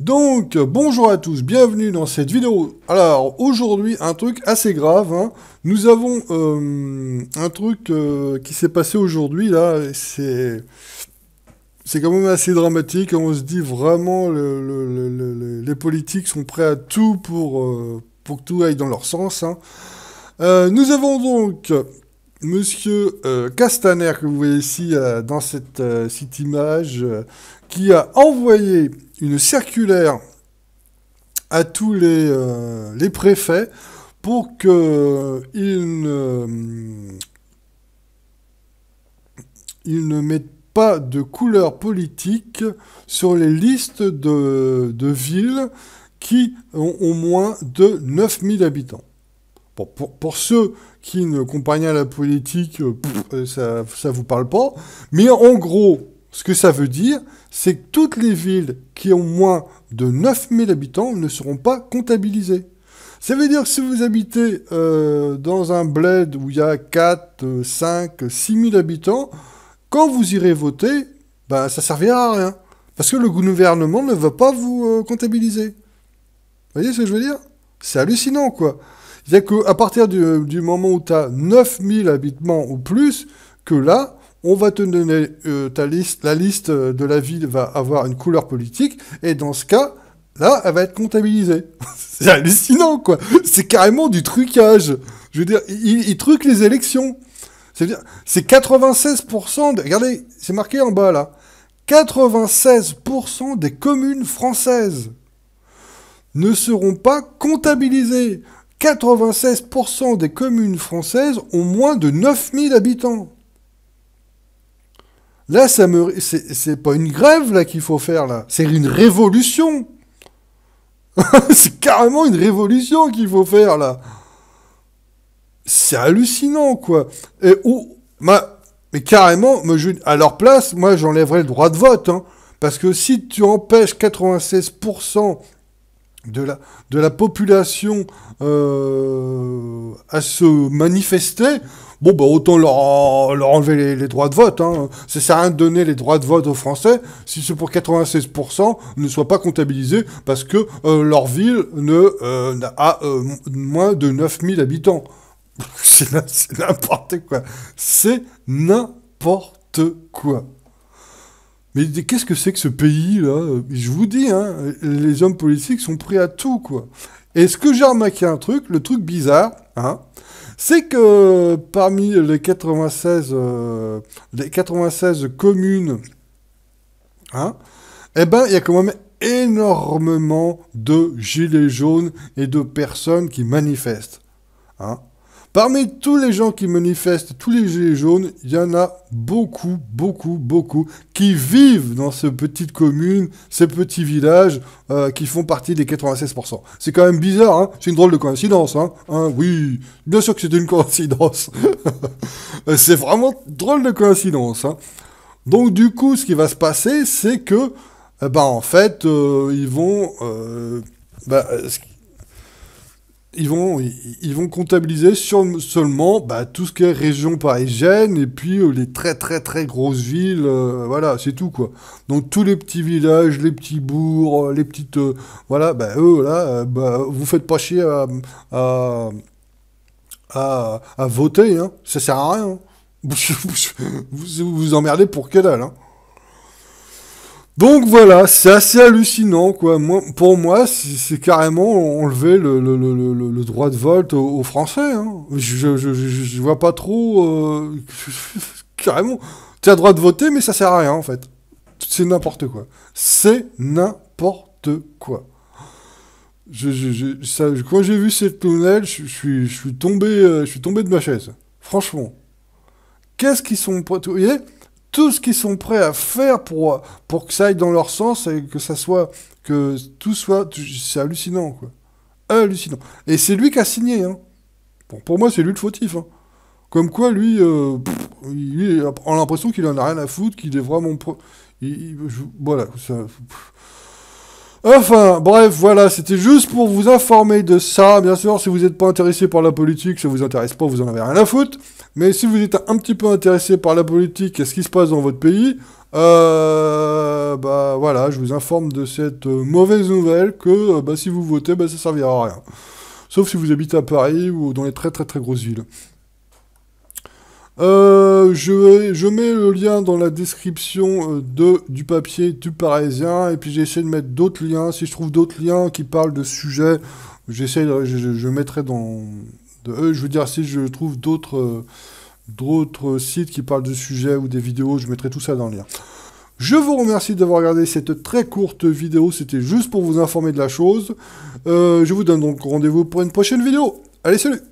Donc, bonjour à tous, bienvenue dans cette vidéo. Alors, aujourd'hui, un truc assez grave. Hein. Nous avons euh, un truc euh, qui s'est passé aujourd'hui, là, c'est... C'est quand même assez dramatique, hein. on se dit vraiment le, les politiques sont prêts à tout pour, euh, pour que tout aille dans leur sens. Hein. nous avons donc Monsieur Castaner que vous voyez ici dans cette, cette image qui a envoyé une circulaire à tous les, euh, préfets pour qu'ils euh, euh, ils ne mettent pas de couleur politique sur les listes de, villes qui ont au moins de 9000 habitants. pour, ceux qui ne compagnent pas à la politique, ça ne vous parle pas. Mais en gros, ce que ça veut dire, c'est que toutes les villes qui ont moins de 9000 habitants ne seront pas comptabilisées. Ça veut dire que si vous habitez euh, dans un bled où il y a 4, 5, 6 000 habitants, quand vous irez voter, ça ben, ça servira à rien. Parce que le gouvernement ne va pas vous euh, comptabiliser. Vous voyez ce que je veux dire C'est hallucinant, quoi. C'est-à-dire qu'à partir du, euh, du, moment où tu as 9000 habitants ou plus, que là, on va te donner euh, ta liste, la liste euh, de la ville va avoir une couleur politique, et dans ce cas, là, elle va être comptabilisée. c'est hallucinant, quoi. C'est carrément du trucage. Je veux dire, ils, truquent les élections. cest dire c'est 96%, de, regardez, c'est marqué en bas, là. 96% des communes françaises ne seront pas comptabilisées. 96% des communes françaises ont moins de 9000 habitants. Là, ça me, c'est pas une grève là qu'il faut faire là, c'est une révolution. c'est carrément une révolution qu'il faut faire là. C'est hallucinant quoi. Et où mais carrément, à leur place, moi j'enlèverais le droit de vote, hein. parce que si tu empêches 96% de la, de la population euh, à se manifester, bon, bah, autant leur, enlever les, droits de vote. Hein. Ça sert à rien de donner les droits de vote aux Français si ce pour 96% ne soit pas comptabilisé parce que euh, leur ville ne, euh, a euh, moins de 9000 habitants. c'est n'importe quoi. C'est n'importe quoi. Mais qu'est-ce que c'est que ce pays-là Je vous dis, hein, les hommes politiques sont pris à tout, quoi. est ce que j'ai remarqué un truc, le truc bizarre, hein, c'est que euh, parmi les 96, euh, les communes, hein, eh ben, il y a quand même énormément de gilets jaunes et de personnes qui manifestent. Hein. Parmi tous les gens qui manifestent, tous les gilets jaunes, il y en a beaucoup, beaucoup, beaucoup qui vivent dans ces petites communes, ces petits villages euh, qui font partie des 96%. C'est quand même bizarre, hein c'est une drôle de coïncidence. Hein, hein oui, bien sûr que c'est une coïncidence. Euh, c'est vraiment drôle de coïncidence. Hein. Donc du coup, ce qui va se passer, c'est que, eh ben, en fait, euh, ils vont... Bah, ils vont, ils vont comptabiliser sur, seulement bah, tout ce qui est région parisienne et puis euh, les très très très grosses villes, euh, voilà, c'est tout quoi. Donc tous les petits villages, les petits bourgs, euh, les petites... voilà, bah, eux là, bah, vous faites pas chier à, à, à, voter, hein. ça sert à rien. Hein. Vous, vous vous emmerdez pour que dalle. Hein. Donc voilà, c'est assez hallucinant, quoi. Moi, pour moi, c'est carrément enlever le, droit de vote aux, Français. Hein. Je, je, vois pas trop. Euh, carrément. Tu as le droit de voter, mais ça sert à rien, en fait. C'est n'importe quoi. C'est n'importe quoi. Je, je, quand j'ai vu cette tunnel, je, suis, je, suis tombé, euh, je suis tombé de ma chaise. Franchement. Qu'est-ce qu'ils sont... Vous voyez tout ce qu'ils sont prêts à faire pour, pour que ça aille dans leur sens et que ça soit, que tout soit, c'est hallucinant, quoi. Hallucinant. Et c'est lui qui a signé, hein. pour moi, c'est lui le fautif, hein. Comme quoi, lui, euh, il, a l'impression qu'il en a rien à foutre, qu'il est vraiment... Pro... Il, voilà, Enfin, bref, voilà, c'était juste pour vous informer de ça. Bien sûr, si vous n'êtes pas intéressé par la politique, ça vous intéresse pas, vous en avez rien à foutre. Mais si vous êtes un petit peu intéressé par la politique et ce qui se passe dans votre pays, euh, bah voilà, je vous informe de cette euh, mauvaise nouvelle que euh, bah, si vous votez, bah, ça servira à rien. Sauf si vous habitez à Paris ou dans les très très très grosses villes. Euh, je, je, mets le lien dans la description euh, de, du papier du Parisien et puis j'essaie de mettre d'autres liens. Si je trouve d'autres liens qui parlent de sujets, j'essaie, je, je, mettrai dans. Euh, je veux dire, si je trouve d'autres, d'autres sites qui parlent de sujets ou des vidéos, je mettrai tout ça dans le lien. Je vous remercie d'avoir regardé cette très courte vidéo. C'était juste pour vous informer de la chose. je vous donne donc rendez-vous pour une prochaine vidéo. Allez, salut